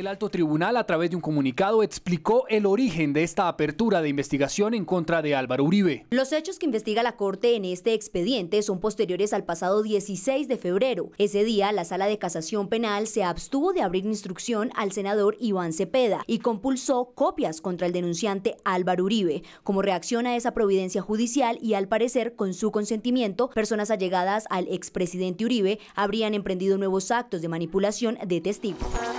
El alto tribunal, a través de un comunicado, explicó el origen de esta apertura de investigación en contra de Álvaro Uribe. Los hechos que investiga la Corte en este expediente son posteriores al pasado 16 de febrero. Ese día, la Sala de Casación Penal se abstuvo de abrir instrucción al senador Iván Cepeda y compulsó copias contra el denunciante Álvaro Uribe. Como reacción a esa providencia judicial y al parecer con su consentimiento, personas allegadas al expresidente Uribe habrían emprendido nuevos actos de manipulación de testigos.